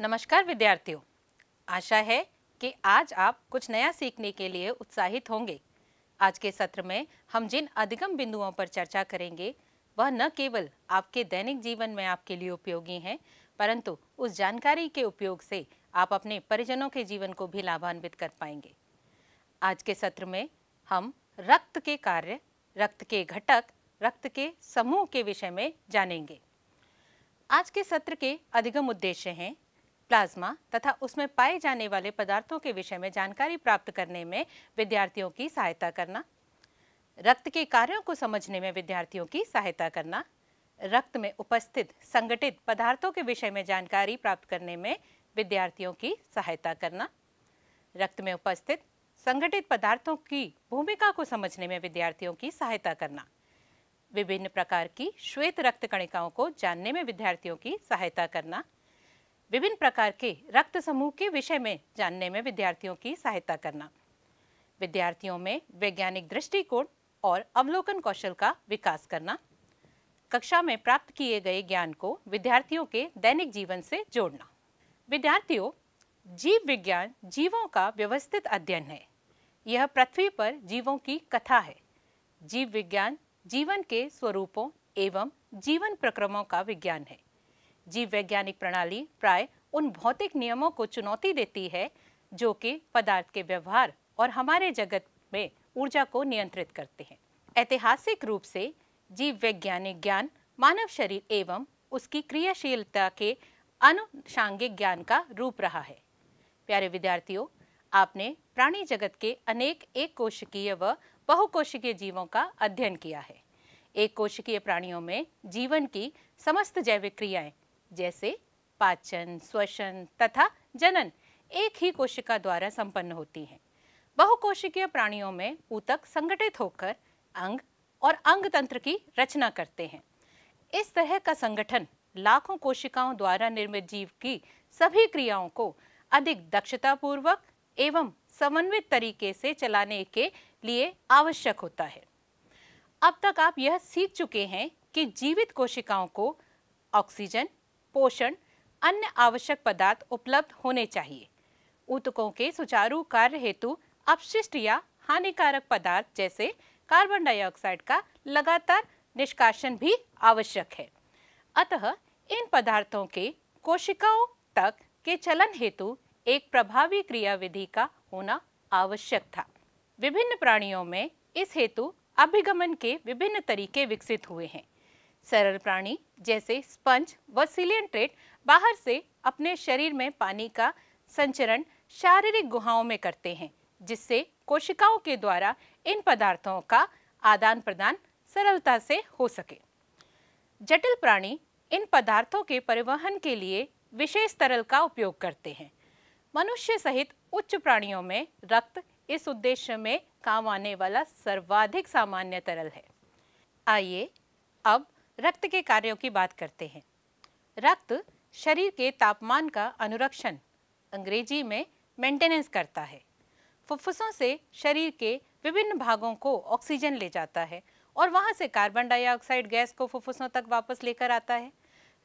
नमस्कार विद्यार्थियों आशा है कि आज आप कुछ नया सीखने के लिए उत्साहित होंगे आज के सत्र में हम जिन अधिगम बिंदुओं पर चर्चा करेंगे वह न केवल आपके दैनिक जीवन में आपके लिए उपयोगी हैं परंतु उस जानकारी के उपयोग से आप अपने परिजनों के जीवन को भी लाभान्वित कर पाएंगे आज के सत्र में हम रक्त के कार्य रक्त के घटक रक्त के समूह के विषय में जानेंगे आज के सत्र के अधिगम उद्देश्य हैं प्लाज्मा तथा उसमें पाए जाने वाले पदार्थों के विषय में जानकारी प्राप्त करने में विद्यार्थियों की सहायता करना रक्त के कार्यों को समझने में विद्यार्थियों की सहायता करना रक्त में उपस्थित संगठित पदार्थों के विषय में जानकारी प्राप्त करने में विद्यार्थियों की सहायता करना रक्त में उपस्थित संगठित पदार्थों की भूमिका को समझने में विद्यार्थियों की सहायता करना विभिन्न प्रकार की श्वेत रक्त कणिकाओं को जानने में विद्यार्थियों की सहायता करना विभिन्न प्रकार के रक्त समूह के विषय में जानने में विद्यार्थियों की सहायता करना विद्यार्थियों में वैज्ञानिक दृष्टिकोण और अवलोकन कौशल का विकास करना कक्षा में प्राप्त किए गए ज्ञान को विद्यार्थियों के दैनिक जीवन से जोड़ना विद्यार्थियों जीव विज्ञान जीवों का व्यवस्थित अध्ययन है यह पृथ्वी पर जीवों की कथा है जीव विज्ञान जीवन के स्वरूपों एवं जीवन प्रक्रमों का विज्ञान है जीव वैज्ञानिक प्रणाली प्राय उन भौतिक नियमों को चुनौती देती है जो कि पदार्थ के व्यवहार और हमारे जगत में ऊर्जा को नियंत्रित करते हैं ऐतिहासिक रूप से जीव वैज्ञानिक ज्ञान मानव शरीर एवं उसकी क्रियाशीलता के अनुषांगिक ज्ञान का रूप रहा है प्यारे विद्यार्थियों आपने प्राणी जगत के अनेक एक कोशिकीय व बहुकोशिकीय जीवों का अध्ययन किया है एक कोशिकीय प्राणियों में जीवन की समस्त जैविक क्रियाएं जैसे पाचन श्वसन तथा जनन एक ही कोशिका द्वारा संपन्न होती हैं बहुकोशिकीय प्राणियों में ऊतक संगठित होकर अंग और अंग तंत्र की रचना करते हैं इस तरह का संगठन लाखों कोशिकाओं द्वारा निर्मित जीव की सभी क्रियाओं को अधिक दक्षतापूर्वक एवं समन्वित तरीके से चलाने के लिए आवश्यक होता है अब तक आप यह सीख चुके हैं कि जीवित कोशिकाओं को ऑक्सीजन पोषण अन्य आवश्यक पदार्थ उपलब्ध होने चाहिए ऊतकों के सुचारू कार्य हेतु अपशिष्ट या हानिकारक पदार्थ जैसे कार्बन डाइऑक्साइड का लगातार निष्कासन भी आवश्यक है अतः इन पदार्थों के कोशिकाओं तक के चलन हेतु एक प्रभावी क्रियाविधि का होना आवश्यक था विभिन्न प्राणियों में इस हेतु अभिगमन के विभिन्न तरीके विकसित हुए हैं सरल प्राणी जैसे स्पंज व सिलियंट्रेट बाहर से अपने शरीर में पानी का संचरण शारीरिक गुहाओं में करते हैं जिससे कोशिकाओं के द्वारा इन पदार्थों का आदान प्रदान सरलता से हो सके जटिल प्राणी इन पदार्थों के परिवहन के लिए विशेष तरल का उपयोग करते हैं मनुष्य सहित उच्च प्राणियों में रक्त इस उद्देश्य में काम आने वाला सर्वाधिक सामान्य तरल है आइए अब रक्त के कार्यों की बात करते हैं रक्त शरीर के तापमान का अनुरक्षण अंग्रेजी में मेंटेनेंस करता है फुफ्फुसों से शरीर के विभिन्न भागों को ऑक्सीजन ले जाता है और वहाँ से कार्बन डाइऑक्साइड गैस को फुफ्फुसों तक वापस लेकर आता है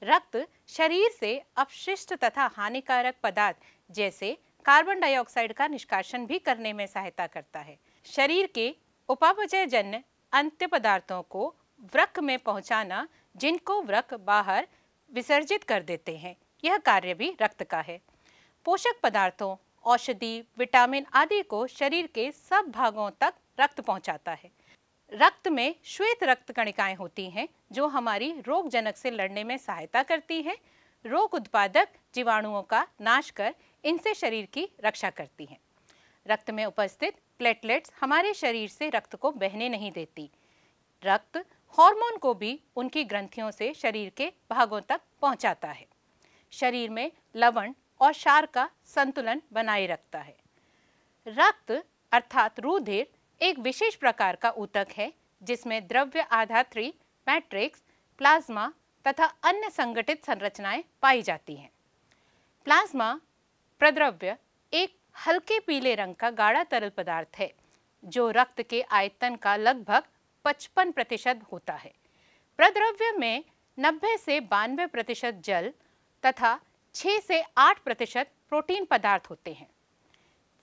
रक्त शरीर से अपशिष्ट तथा हानिकारक पदार्थ जैसे कार्बन डाइऑक्साइड का निष्कासन भी करने में सहायता करता है शरीर के उपापचयजन्य अंत्य पदार्थों को व्रक में पहुंचाना जिनको व्रक बाहर विसर्जित कर देते हैं यह कार्य भी रक्त का है पोषक पदार्थों औषधि विटामिन आदि को शरीर के सब भागों तक रक्त पहुंचाता है रक्त में श्वेत रक्त कणिकाएं होती हैं जो हमारी रोगजनक से लड़ने में सहायता करती हैं रोग उत्पादक जीवाणुओं का नाश कर इनसे शरीर की रक्षा करती हैं रक्त में उपस्थित प्लेटलेट्स हमारे शरीर से रक्त को बहने नहीं देती रक्त हार्मोन को भी उनकी ग्रंथियों से शरीर के भागों तक पहुंचाता है शरीर में लवण और क्षार का संतुलन बनाए रखता है रक्त अर्थात रूधिर एक विशेष प्रकार का ऊतक है जिसमें द्रव्य आधात्री मैट्रिक्स प्लाज्मा तथा अन्य संगठित संरचनाएं पाई जाती हैं प्लाज्मा प्रद्रव्य एक हल्के पीले रंग का गाढ़ा तरल पदार्थ है जो रक्त के आयतन का लगभग पचपन प्रतिशत होता है प्रद्रव्य में नब्बे से बानवे प्रतिशत जल तथा छः से आठ प्रतिशत प्रोटीन पदार्थ होते हैं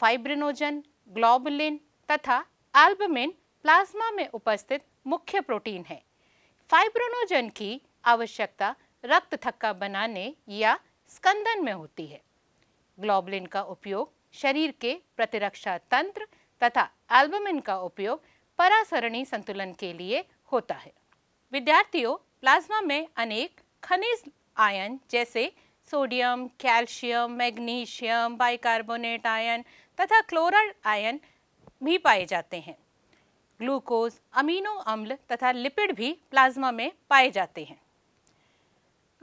फाइब्रिनोजन ग्लोबुलिन तथा एल्बमिन प्लाज्मा में उपस्थित मुख्य प्रोटीन है फाइब्रोनोजन की आवश्यकता रक्त थक्का बनाने या स्कंदन में होती है ग्लोबुलिन का उपयोग शरीर के प्रतिरक्षा तंत्र तथा एल्बमिन का उपयोग परासरणी संतुलन के लिए होता है विद्यार्थियों प्लाज्मा में अनेक खनिज आयन जैसे sodium calcium magnesium bicarbonate ion तथा क्लोराइड आयन भी पाए जाते हैं ग्लूकोज अमीनो अम्ल तथा लिपिड भी प्लाज्मा में पाए जाते हैं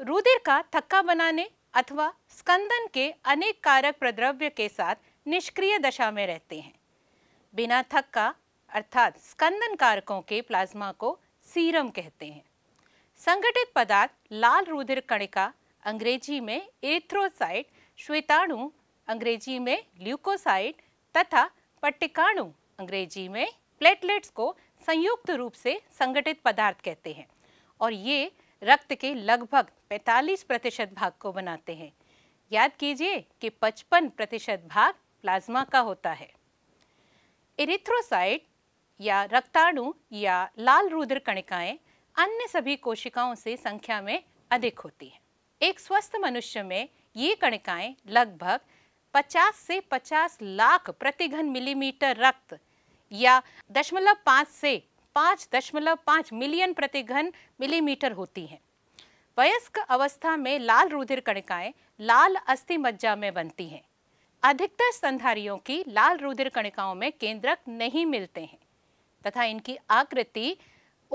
रुधिर का थक्का बनाने अथवा स्कंदन के अनेक कारक प्रद्रव्य के साथ निष्क्रिय दशा में रहते हैं बिना थक्का अर्थात स्कंदन कारकों के प्लाज्मा को सीरम कहते हैं संगठित पदार्थ लाल रुधिर कणिका अंग्रेजी में एथ्रोसाइट श्वेताणु अंग्रेजी में ल्यूकोसाइट तथा पट्टिकाणु अंग्रेजी में प्लेटलेट्स को संयुक्त रूप से संगठित पदार्थ कहते हैं और ये रक्त के लगभग 45 प्रतिशत भाग को बनाते हैं याद कीजिए कि 55 प्रतिशत भाग प्लाज्मा का होता है एरिथ्रोसाइट या रक्ताणु या लाल रुद्र कणिकाएं अन्य सभी कोशिकाओं से संख्या में अधिक होती हैं एक स्वस्थ मनुष्य में ये कणिकाएं लगभग 50 से 50 लाख प्रति घन मिलीमीटर रक्त या दशमलव पाँच से पाँच दशमलव पाँच मिलियन प्रति घन मिलीमीटर होती हैं वयस्क अवस्था में लाल रुधिर कणिकाएं लाल अस्थि मज्जा में बनती हैं अधिकतर संधारियों की लाल रुधिर कणिकाओं में केंद्रक नहीं मिलते हैं तथा इनकी आकृति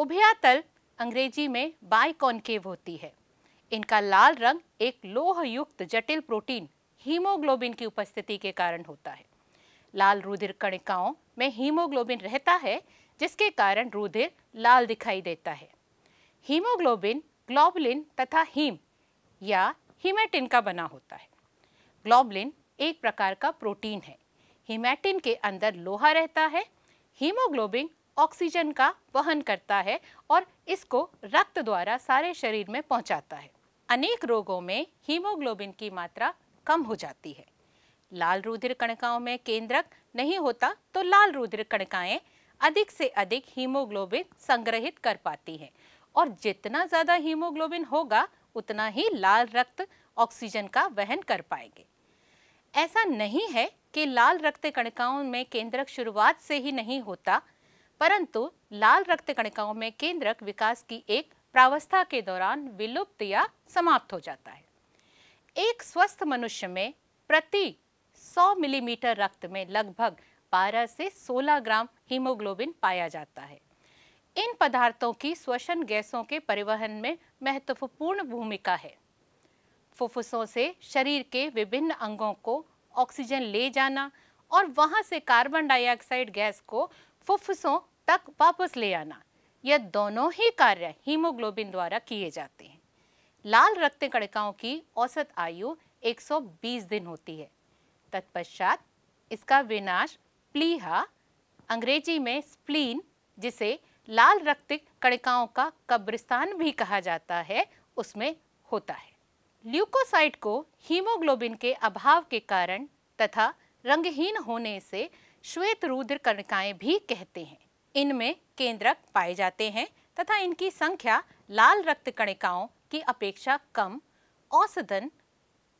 उभया तल अंग्रेजी में बाइकॉनकेव होती है इनका लाल रंग एक लोहयुक्त जटिल प्रोटीन हीमोग्लोबिन की उपस्थिति के कारण होता है लाल रुधिर कणिकाओं में हीमोग्लोबिन रहता है जिसके कारण रुधिर लाल दिखाई देता है हीमोग्लोबिन ग्लोबलिन तथा हीम या हीमेटिन का बना होता है ग्लोबलिन एक प्रकार का प्रोटीन है हीमेटिन के अंदर लोहा रहता है हीमोग्लोबिन ऑक्सीजन का वहन करता है और इसको रक्त द्वारा सारे शरीर में पहुंचाता है अनेक रोगों में हीमोग्लोबिन की मात्रा कम हो जाती है लाल रुधिर कणिकाओं में केंद्रक नहीं होता तो लाल रुधिर कणिकाएं अधिक से अधिक हीमोग्लोबिन संग्रहित कर पाती हैं और जितना ज़्यादा हीमोग्लोबिन होगा उतना ही लाल रक्त ऑक्सीजन का वहन कर पाएंगे ऐसा नहीं है कि लाल रक्त कणिकाओं में केंद्रक शुरुआत से ही नहीं होता परंतु लाल रक्त कणिकाओं में केंद्रक विकास की एक प्रावस्था के दौरान विलुप्त या समाप्त हो जाता है एक स्वस्थ मनुष्य में प्रति 100 मिलीमीटर रक्त में लगभग 12 से 16 ग्राम हीमोग्लोबिन पाया जाता है इन पदार्थों की श्वसन गैसों के परिवहन में महत्वपूर्ण भूमिका है फुफ्फुसों से शरीर के विभिन्न अंगों को ऑक्सीजन ले जाना और वहां से कार्बन डाइऑक्साइड गैस को फुफ्फुसों तक वापस ले आना यह दोनों ही कार्य हीमोग्लोबिन द्वारा किए जाते हैं लाल रक्त कणिकाओं की औसत आयु 120 दिन होती है तत्पश्चात इसका विनाश प्लीहा अंग्रेजी में स्प्लीन जिसे लाल रक्त कणिकाओं का कब्रिस्तान भी कहा जाता है उसमें होता है ल्यूकोसाइट को हीमोग्लोबिन के अभाव के कारण तथा रंगहीन होने से श्वेत रुद्र कणिकाएं भी कहते हैं इनमें केंद्रक पाए जाते हैं तथा इनकी संख्या लाल रक्त कणिकाओं की अपेक्षा कम औसतन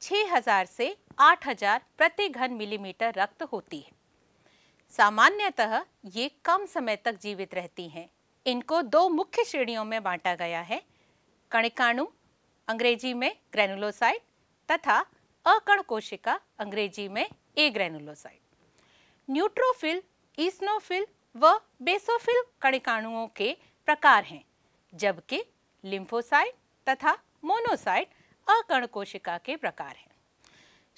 6000 से 8000 प्रति घन मिलीमीटर रक्त होती है सामान्यतः ये कम समय तक जीवित रहती हैं इनको दो मुख्य श्रेणियों में बांटा गया है कणिकाणु अंग्रेजी में ग्रेनुलोसाइट तथा अकण कोशिका अंग्रेजी में ए ग्रेनुलोसाइट न्यूट्रोफिल ईस्नोफिल व बेसोफिल कणिकाणुओं के प्रकार हैं जबकि लिम्फोसाइट तथा मोनोसाइट अकर्ण कोशिका के प्रकार हैं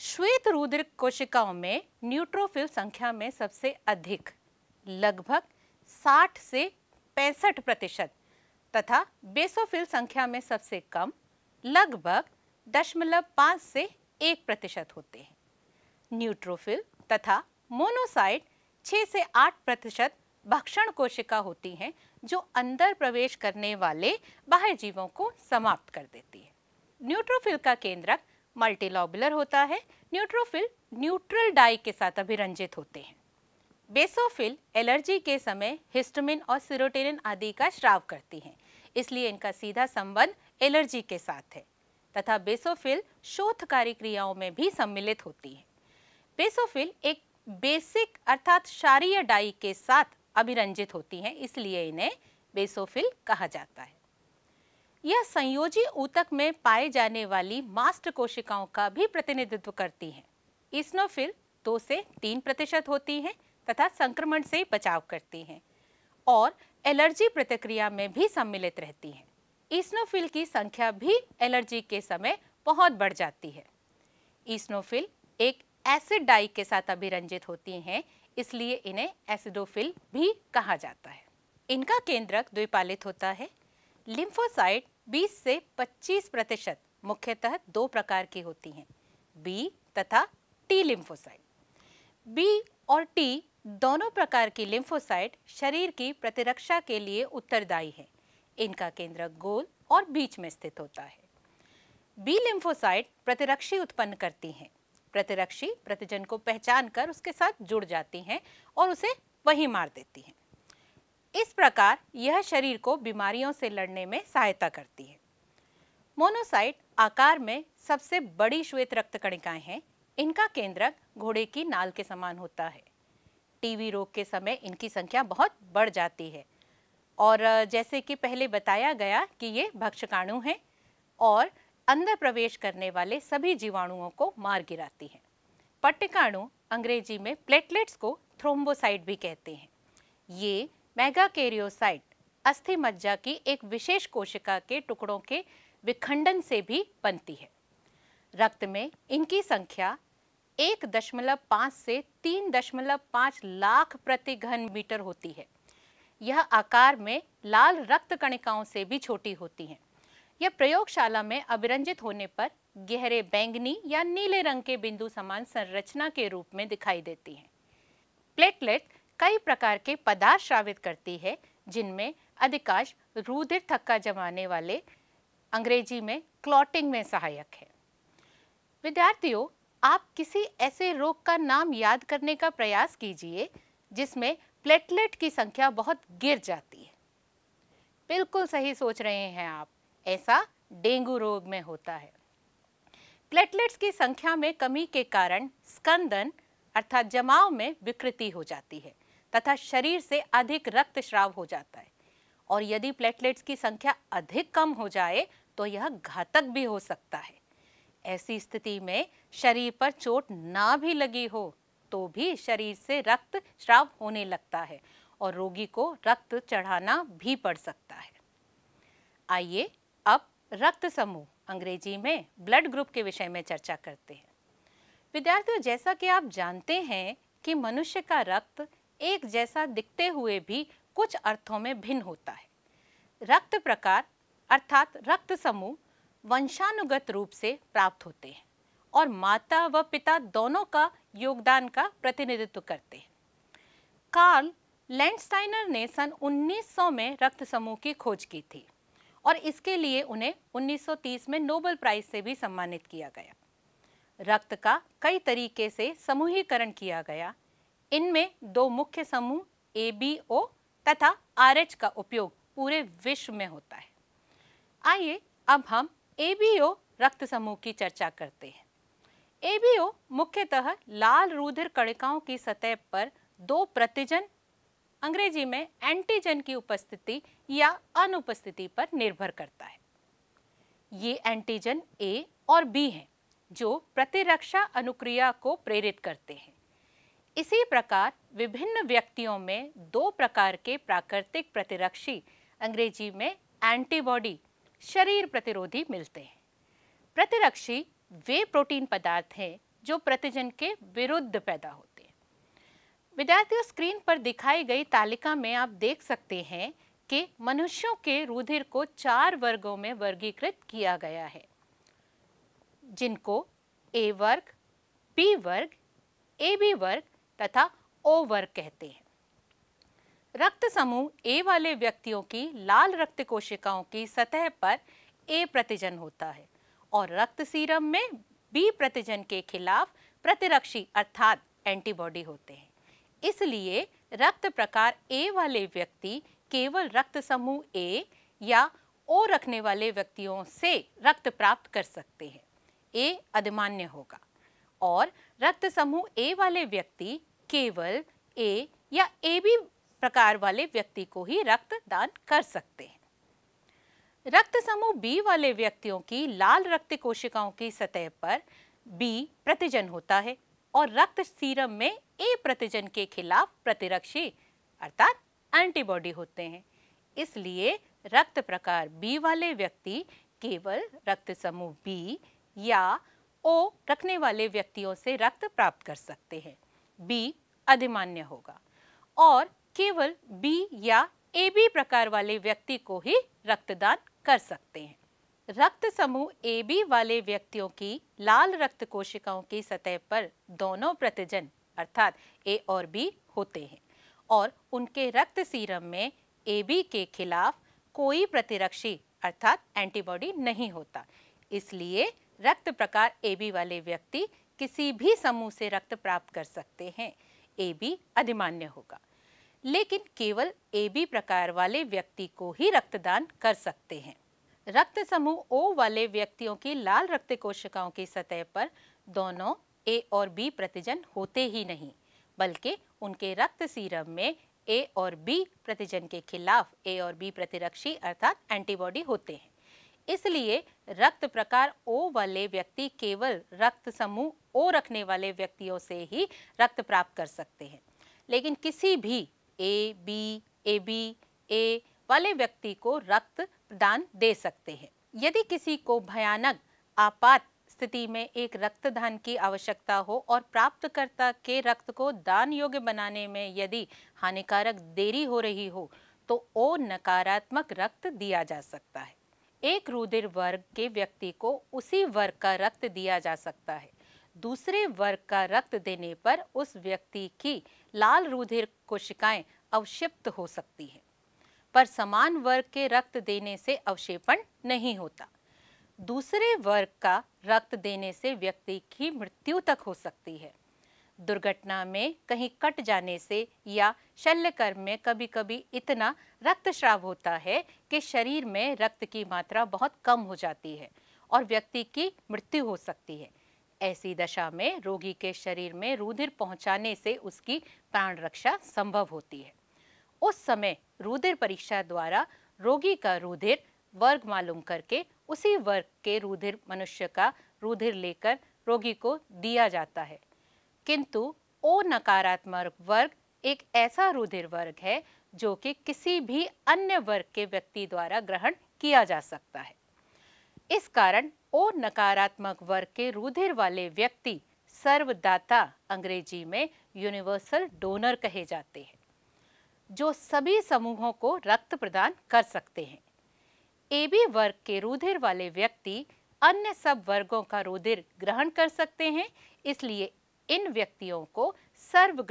श्वेत रुद्र कोशिकाओं में न्यूट्रोफिल संख्या में सबसे अधिक लगभग 60 से पैंसठ प्रतिशत तथा बेसोफिल संख्या में सबसे कम लगभग दशमलव पाँच से एक प्रतिशत होते हैं न्यूट्रोफिल तथा मोनोसाइट 6 से 8 प्रतिशत भक्षण कोशिका होती हैं जो अंदर प्रवेश करने वाले बाह्य जीवों को समाप्त कर देती है न्यूट्रोफिल का केंद्रक मल्टीलॉबुलर होता है न्यूट्रोफिल न्यूट्रल डाई के साथ अभिरंजित होते हैं बेसोफिल एलर्जी के समय हिस्टमिन और सिरोटेरिन आदि का श्राव करती हैं इसलिए इनका सीधा संबंध एलर्जी के साथ है तथा बेसोफिल शोधकारी क्रियाओं में भी सम्मिलित होती है बेसोफिल एक बेसिक अर्थात क्षारीय डाई के साथ अभिरंजित होती हैं इसलिए इन्हें बेसोफिल कहा जाता है यह संयोजी ऊतक में पाए जाने वाली मास्ट कोशिकाओं का भी प्रतिनिधित्व करती हैं इसनोफिल दो से तीन प्रतिशत होती हैं तथा संक्रमण से बचाव करती हैं और एलर्जी प्रतिक्रिया में भी सम्मिलित रहती हैं ईस्नोफिल की संख्या भी एलर्जी के समय बहुत बढ़ जाती है ईस्नोफिल एक एसिड डाई के साथ अभिरंजित होती हैं इसलिए इन्हें एसिडोफिल भी कहा जाता है इनका केंद्रक द्विपालित होता है लिम्फोसाइट 20 से 25 प्रतिशत मुख्यतः दो प्रकार की होती हैं बी तथा टी लिम्फोसाइट बी और टी दोनों प्रकार की लिम्फोसाइट शरीर की प्रतिरक्षा के लिए उत्तरदायी है इनका केंद्रक गोल और बीच में स्थित होता है बी लिम्फोसाइट प्रतिरक्षी उत्पन्न करती हैं प्रतिरक्षी प्रतिजन को पहचान कर उसके साथ जुड़ जाती हैं और उसे वहीं मार देती हैं इस प्रकार यह शरीर को बीमारियों से लड़ने में सहायता करती है मोनोसाइट आकार में सबसे बड़ी श्वेत रक्त कणिकाएं हैं इनका केंद्रक घोड़े की नाल के समान होता है टीवी रोग के समय इनकी संख्या बहुत बढ़ जाती है और जैसे कि पहले बताया गया कि ये भक्षकाणु हैं और अंदर प्रवेश करने वाले सभी जीवाणुओं को मार गिराती है पट्टिकाणु अंग्रेजी में प्लेटलेट्स को थ्रोम्बोसाइट भी कहते हैं ये मेगाकेरियोसाइट अस्थि मज्जा की एक विशेष कोशिका के टुकड़ों के विखंडन से भी बनती है रक्त में इनकी संख्या एक दशमलव पाँच से तीन दशमलव पाँच लाख प्रति घन मीटर होती है यह आकार में लाल रक्त कणिकाओं से भी छोटी होती हैं यह प्रयोगशाला में अभिरंजित होने पर गहरे बैंगनी या नीले रंग के बिंदु समान संरचना के रूप में दिखाई देती हैं प्लेटलेट कई प्रकार के पदार्थ श्रावित करती है जिनमें अधिकांश रुधिर थक्का जमाने वाले अंग्रेजी में क्लॉटिंग में सहायक है विद्यार्थियों आप किसी ऐसे रोग का नाम याद करने का प्रयास कीजिए जिसमें प्लेटलेट की संख्या बहुत गिर जाती है बिल्कुल सही सोच रहे हैं आप ऐसा डेंगू रोग में होता है प्लेटलेट्स की संख्या में कमी के कारण स्कंदन अर्थात जमाव में विकृति हो जाती है तथा शरीर से अधिक रक्त श्राव हो जाता है और यदि प्लेटलेट्स की संख्या अधिक कम हो जाए तो यह घातक भी हो सकता है ऐसी स्थिति में शरीर पर चोट ना भी लगी हो तो भी शरीर से रक्त श्राव होने लगता है और रोगी को रक्त चढ़ाना भी पड़ सकता है आइए अब रक्त समूह अंग्रेजी में ब्लड ग्रुप के विषय में चर्चा करते हैं विद्यार्थियों जैसा कि आप जानते हैं कि मनुष्य का रक्त एक जैसा दिखते हुए भी कुछ अर्थों में भिन्न होता है रक्त प्रकार अर्थात रक्त समूह वंशानुगत रूप से प्राप्त होते हैं और माता व पिता दोनों का योगदान का प्रतिनिधित्व करते हैं कार्ल लैंडस्टाइनर ने सन 1900 में रक्त समूह की खोज की थी और इसके लिए उन्हें 1930 में नोबेल प्राइज से भी सम्मानित किया गया रक्त का कई तरीके से समूहीकरण किया गया इनमें दो मुख्य समूह ए बी ओ तथा आर एच का उपयोग पूरे विश्व में होता है आइए अब हम ए बी ओ रक्त समूह की चर्चा करते हैं एबीओ मुख्यतः लाल रुधिर कणिकाओं की सतह पर दो प्रतिजन अंग्रेजी में एंटीजन की उपस्थिति या अनुपस्थिति पर निर्भर करता है ये एंटीजन ए और बी हैं जो प्रतिरक्षा अनुक्रिया को प्रेरित करते हैं इसी प्रकार विभिन्न व्यक्तियों में दो प्रकार के प्राकृतिक प्रतिरक्षी अंग्रेजी में एंटीबॉडी शरीर प्रतिरोधी मिलते हैं प्रतिरक्षी वे प्रोटीन पदार्थ हैं जो प्रतिजन के विरुद्ध पैदा होते विद्यार्थियों स्क्रीन पर दिखाई गई तालिका में आप देख सकते हैं कि मनुष्यों के रुधिर को चार वर्गों में वर्गीकृत किया गया है जिनको ए वर्ग बी वर्ग ए बी वर्ग तथा ओ वर्ग कहते हैं रक्त समूह ए वाले व्यक्तियों की लाल रक्त कोशिकाओं की सतह पर ए प्रतिजन होता है और रक्त सीरम में बी प्रतिजन के खिलाफ प्रतिरक्षी अर्थात एंटीबॉडी होते हैं इसलिए रक्त प्रकार ए वाले व्यक्ति केवल रक्त समूह ए या ओ रखने वाले व्यक्तियों से रक्त प्राप्त कर सकते हैं ए अधिमान्य होगा और रक्त समूह ए वाले व्यक्ति केवल ए या ए बी प्रकार वाले व्यक्ति को ही रक्त दान कर सकते हैं रक्त समूह बी वाले व्यक्तियों की लाल रक्त कोशिकाओं की सतह पर बी प्रतिजन होता है और रक्त सीरम में ए प्रतिजन के खिलाफ प्रतिरक्षी अर्थात एंटीबॉडी होते हैं इसलिए रक्त प्रकार बी वाले व्यक्ति केवल रक्त समूह बी या ओ रखने वाले व्यक्तियों से रक्त प्राप्त कर सकते हैं बी अधिमान्य होगा और केवल बी या ए बी प्रकार वाले व्यक्ति को ही रक्तदान कर सकते हैं रक्त समूह ए बी वाले व्यक्तियों की लाल रक्त कोशिकाओं की सतह पर दोनों प्रतिजन अर्थात ए और बी होते हैं और उनके रक्त सीरम में ए बी के खिलाफ कोई प्रतिरक्षी अर्थात एंटीबॉडी नहीं होता इसलिए रक्त प्रकार ए बी वाले व्यक्ति किसी भी समूह से रक्त प्राप्त कर सकते हैं ए बी अधिमान्य होगा लेकिन केवल ए बी प्रकार वाले व्यक्ति को ही रक्तदान कर सकते हैं रक्त समूह ओ वाले व्यक्तियों की लाल रक्त कोशिकाओं की सतह पर दोनों ए और बी प्रतिजन होते ही नहीं बल्कि उनके रक्त सीरम में ए और बी प्रतिजन के खिलाफ ए और बी प्रतिरक्षी अर्थात एंटीबॉडी होते हैं इसलिए रक्त प्रकार ओ वाले व्यक्ति केवल रक्त समूह ओ रखने वाले व्यक्तियों से ही रक्त प्राप्त कर सकते हैं लेकिन किसी भी ए बी ए बी ए वाले व्यक्ति को रक्त दान दे सकते हैं यदि किसी को भयानक आपात स्थिति में एक रक्तदान की आवश्यकता हो और प्राप्तकर्ता के रक्त को दान योग्य बनाने में यदि हानिकारक देरी हो रही हो तो ओ नकारात्मक रक्त दिया जा सकता है एक रुधिर वर्ग के व्यक्ति को उसी वर्ग का रक्त दिया जा सकता है दूसरे वर्ग का रक्त देने पर उस व्यक्ति की लाल रुधिर कोशिकाएं अवशिप्त हो सकती है पर समान वर्ग के रक्त देने से अवशेपण नहीं होता दूसरे वर्ग का रक्त देने से व्यक्ति की मृत्यु तक हो सकती है दुर्घटना में कहीं कट जाने से या शल्यकर्म में कभी कभी इतना रक्तस्राव होता है कि शरीर में रक्त की मात्रा बहुत कम हो जाती है और व्यक्ति की मृत्यु हो सकती है ऐसी दशा में रोगी के शरीर में रुधिर पहुंचाने से उसकी प्राण रक्षा संभव होती है उस समय रुधिर परीक्षा द्वारा रोगी का रुधिर वर्ग मालूम करके उसी वर्ग के रुधिर मनुष्य का रुधिर लेकर रोगी को दिया जाता है किंतु ओ नकारात्मक वर्ग एक ऐसा रुधिर वर्ग है जो कि किसी भी अन्य वर्ग के व्यक्ति द्वारा ग्रहण किया जा सकता है इस कारण ओ नकारात्मक वर्ग के रुधिर वाले व्यक्ति सर्वदाता अंग्रेजी में यूनिवर्सल डोनर कहे जाते हैं जो सभी समूहों को रक्त प्रदान कर सकते हैं ए बी वर्ग के रुधिर वाले व्यक्ति अन्य सब वर्गों का रुधिर ग्रहण कर सकते हैं इसलिए इन व्यक्तियों को सर्व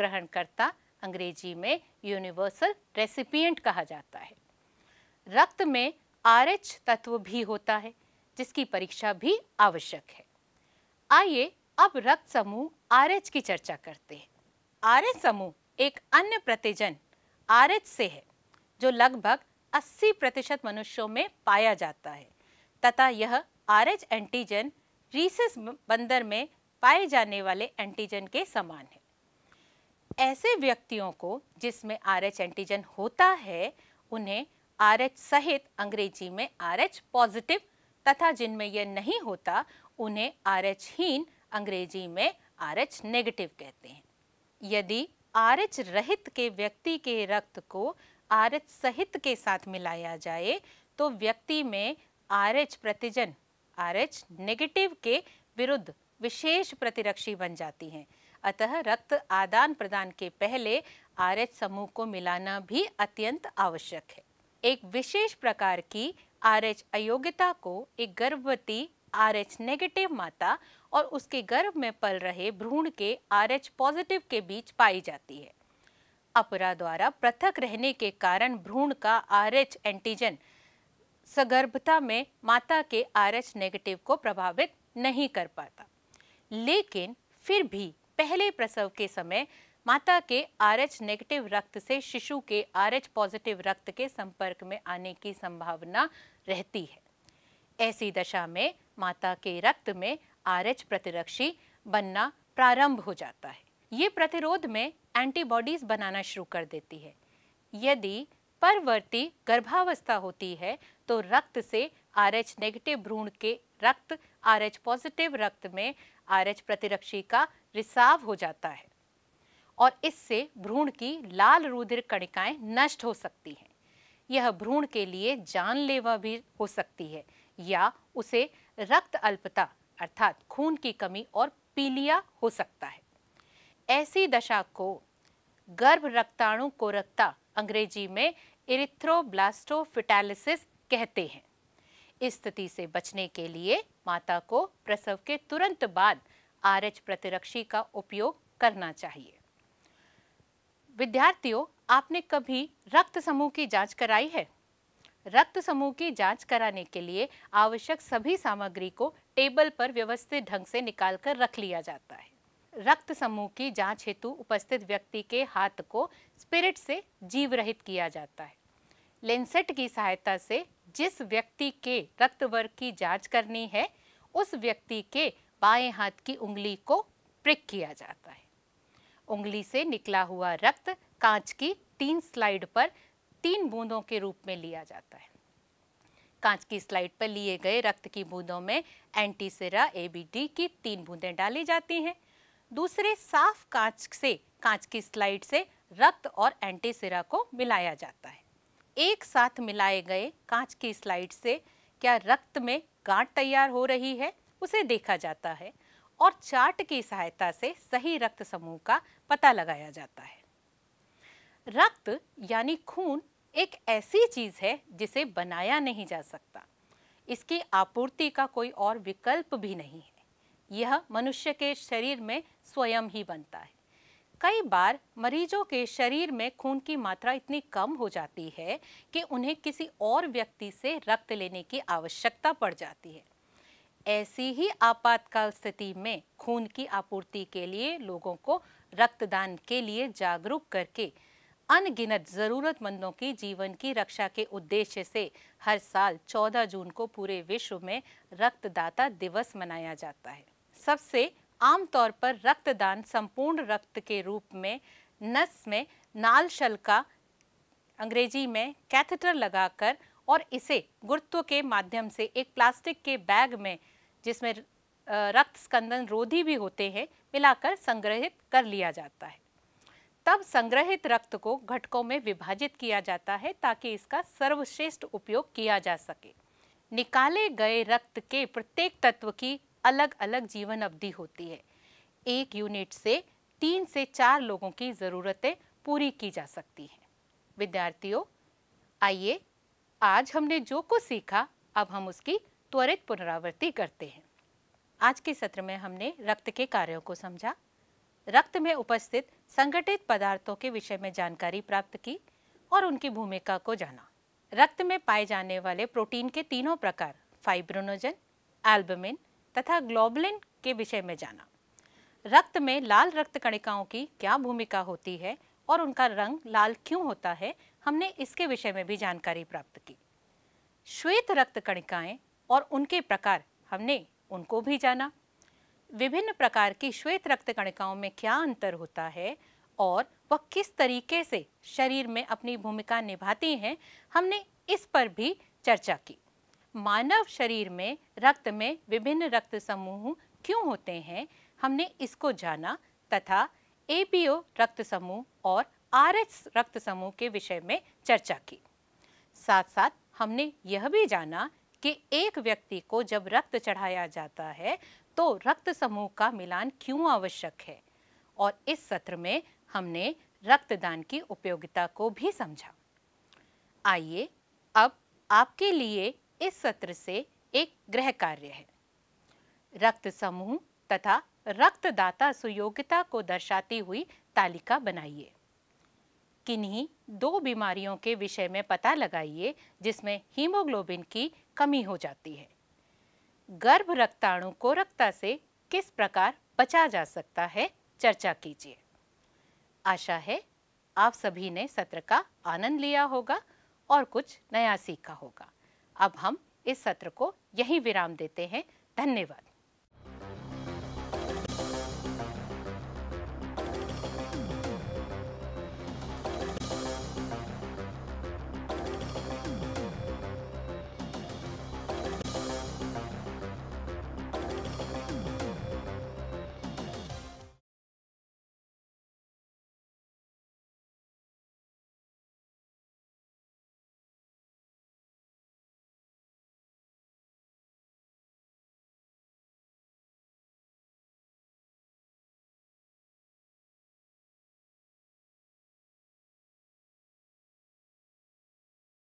अंग्रेजी में यूनिवर्सल रेसिपिएंट कहा जाता है रक्त में आर तत्व भी होता है जिसकी परीक्षा भी आवश्यक है आइए अब रक्त समूह आर की चर्चा करते हैं आर समूह एक अन्य प्रतिजन आर से है जो लगभग 80 प्रतिशत मनुष्यों में पाया जाता है तथा यह आर एंटीजन रीसेस बंदर में पाए जाने वाले एंटीजन के समान है ऐसे व्यक्तियों को जिसमें आर एंटीजन होता है उन्हें आर सहित अंग्रेजी में आर पॉजिटिव तथा जिनमें यह नहीं होता उन्हें आर हीन अंग्रेजी में आर नेगेटिव कहते हैं यदि आरएच रहित के व्यक्ति के रक्त को आरएच सहित के साथ मिलाया जाए तो व्यक्ति में आरएच प्रतिजन आरएच नेगेटिव के विरुद्ध विशेष प्रतिरक्षी बन जाती हैं अतः रक्त आदान प्रदान के पहले आरएच समूह को मिलाना भी अत्यंत आवश्यक है एक विशेष प्रकार की आरएच अयोग्यता को एक गर्भवती आरएच नेगेटिव माता और उसके गर्भ में पल रहे भ्रूण के आर एच पॉजिटिव के बीच पाई जाती है अपरा द्वारा पृथक रहने के कारण भ्रूण का आर एच एंटीजन सगर्भता में माता के आर एच नेगेटिव को प्रभावित नहीं कर पाता लेकिन फिर भी पहले प्रसव के समय माता के आर एच नेगेटिव रक्त से शिशु के आर एच पॉजिटिव रक्त के संपर्क में आने की संभावना रहती है ऐसी दशा में माता के रक्त में आरएच प्रतिरक्षी बनना प्रारंभ हो जाता है ये प्रतिरोध में एंटीबॉडीज बनाना शुरू कर देती है यदि परवर्ती गर्भावस्था होती है तो रक्त से आरएच नेगेटिव भ्रूण के रक्त आरएच पॉजिटिव रक्त में आरएच प्रतिरक्षी का रिसाव हो जाता है और इससे भ्रूण की लाल रुधिर कणिकाएं नष्ट हो सकती हैं यह भ्रूण के लिए जानलेवा भी हो सकती है या उसे रक्त अल्पता अर्थात खून की कमी और पीलिया हो सकता है ऐसी दशा को गर्भ रक्ताणु को रक्ता अंग्रेजी में इरिथ्रोब्लास्टोफिटालिसिस कहते हैं इस स्थिति से बचने के लिए माता को प्रसव के तुरंत बाद आरएच प्रतिरक्षी का उपयोग करना चाहिए विद्यार्थियों आपने कभी रक्त समूह की जांच कराई है रक्त समूह की जांच कराने के लिए आवश्यक सभी सामग्री को टेबल पर व्यवस्थित ढंग से निकाल कर रख लिया जाता है रक्त समूह की जांच हेतु उपस्थित व्यक्ति के हाथ को स्पिरिट से जीव रहित किया जाता है लेंसेट की सहायता से जिस व्यक्ति के रक्त वर्ग की जांच करनी है उस व्यक्ति के बाएं हाथ की उंगली को प्रिक किया जाता है उंगली से निकला हुआ रक्त कांच की तीन स्लाइड पर तीन बूंदों के रूप में लिया जाता है कांच की स्लाइड पर लिए गए रक्त की बूंदों में एंटीसेरा डी की तीन बूंदें डाली जाती हैं दूसरे साफ कांच से कांच की स्लाइड से रक्त और एंटीसेरा को मिलाया जाता है एक साथ मिलाए गए कांच की स्लाइड से क्या रक्त में गांठ तैयार हो रही है उसे देखा जाता है और चार्ट की सहायता से सही रक्त समूह का पता लगाया जाता है रक्त यानी खून एक ऐसी चीज़ है जिसे बनाया नहीं जा सकता इसकी आपूर्ति का कोई और विकल्प भी नहीं है यह मनुष्य के शरीर में स्वयं ही बनता है कई बार मरीजों के शरीर में खून की मात्रा इतनी कम हो जाती है कि उन्हें किसी और व्यक्ति से रक्त लेने की आवश्यकता पड़ जाती है ऐसी ही आपातकाल स्थिति में खून की आपूर्ति के लिए लोगों को रक्तदान के लिए जागरूक करके अनगिनत ज़रूरतमंदों की जीवन की रक्षा के उद्देश्य से हर साल 14 जून को पूरे विश्व में रक्तदाता दिवस मनाया जाता है सबसे आम तौर पर रक्तदान संपूर्ण रक्त के रूप में नस में नाल शलका अंग्रेजी में कैथेटर लगाकर और इसे गुरुत्व के माध्यम से एक प्लास्टिक के बैग में जिसमें रक्त स्कंदन रोधी भी होते हैं मिलाकर संग्रहित कर लिया जाता है तब संग्रहित रक्त को घटकों में विभाजित किया जाता है ताकि इसका सर्वश्रेष्ठ उपयोग किया जा सके निकाले गए रक्त के प्रत्येक तत्व की अलग अलग जीवन अवधि होती है एक यूनिट से तीन से चार लोगों की ज़रूरतें पूरी की जा सकती हैं विद्यार्थियों आइए आज हमने जो कुछ सीखा अब हम उसकी त्वरित पुनरावृत्ति करते हैं आज के सत्र में हमने रक्त के कार्यों को समझा रक्त में उपस्थित संगठित पदार्थों के विषय में जानकारी प्राप्त की और उनकी भूमिका को जाना रक्त में पाए जाने वाले प्रोटीन के तीनों प्रकार फाइब्रोनोजन एल्बमिन तथा ग्लोबलिन के विषय में जाना रक्त में लाल रक्त कणिकाओं की क्या भूमिका होती है और उनका रंग लाल क्यों होता है हमने इसके विषय में भी जानकारी प्राप्त की श्वेत रक्त कणिकाएं और उनके प्रकार हमने उनको भी जाना विभिन्न प्रकार की श्वेत रक्त कणिकाओं में क्या अंतर होता है और वह किस तरीके से शरीर में अपनी भूमिका निभाती हैं हमने इस पर भी चर्चा की मानव शरीर में रक्त में विभिन्न रक्त समूह क्यों होते हैं हमने इसको जाना तथा एपीओ रक्त समूह और आर रक्त समूह के विषय में चर्चा की साथ साथ हमने यह भी जाना कि एक व्यक्ति को जब रक्त चढ़ाया जाता है तो रक्त समूह का मिलान क्यों आवश्यक है और इस सत्र में हमने रक्तदान की उपयोगिता को भी समझा आइए अब आपके लिए इस सत्र से एक गृह कार्य है रक्त समूह तथा रक्तदाता सुयोग्यता को दर्शाती हुई तालिका बनाइए किन्हीं दो बीमारियों के विषय में पता लगाइए जिसमें हीमोग्लोबिन की कमी हो जाती है गर्भ रक्ताणु को रक्ता से किस प्रकार बचा जा सकता है चर्चा कीजिए आशा है आप सभी ने सत्र का आनंद लिया होगा और कुछ नया सीखा होगा अब हम इस सत्र को यहीं विराम देते हैं धन्यवाद